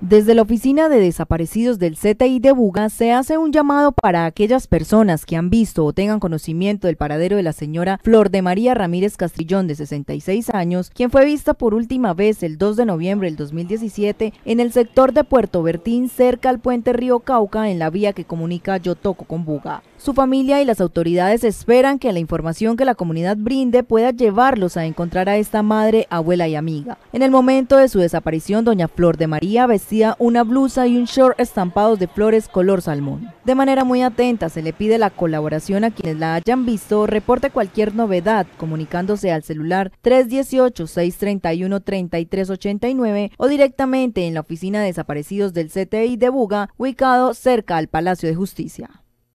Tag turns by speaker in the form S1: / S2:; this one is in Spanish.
S1: Desde la Oficina de Desaparecidos del CTI de Buga se hace un llamado para aquellas personas que han visto o tengan conocimiento del paradero de la señora Flor de María Ramírez Castrillón, de 66 años, quien fue vista por última vez el 2 de noviembre del 2017 en el sector de Puerto Bertín, cerca al puente Río Cauca, en la vía que comunica Yotoco con Buga. Su familia y las autoridades esperan que la información que la comunidad brinde pueda llevarlos a encontrar a esta madre, abuela y amiga. En el momento de su desaparición, doña Flor de María, una blusa y un short estampados de flores color salmón. De manera muy atenta se le pide la colaboración a quienes la hayan visto, reporte cualquier novedad comunicándose al celular 318-631-3389 o directamente en la oficina de desaparecidos del CTI de Buga, ubicado cerca al Palacio de Justicia.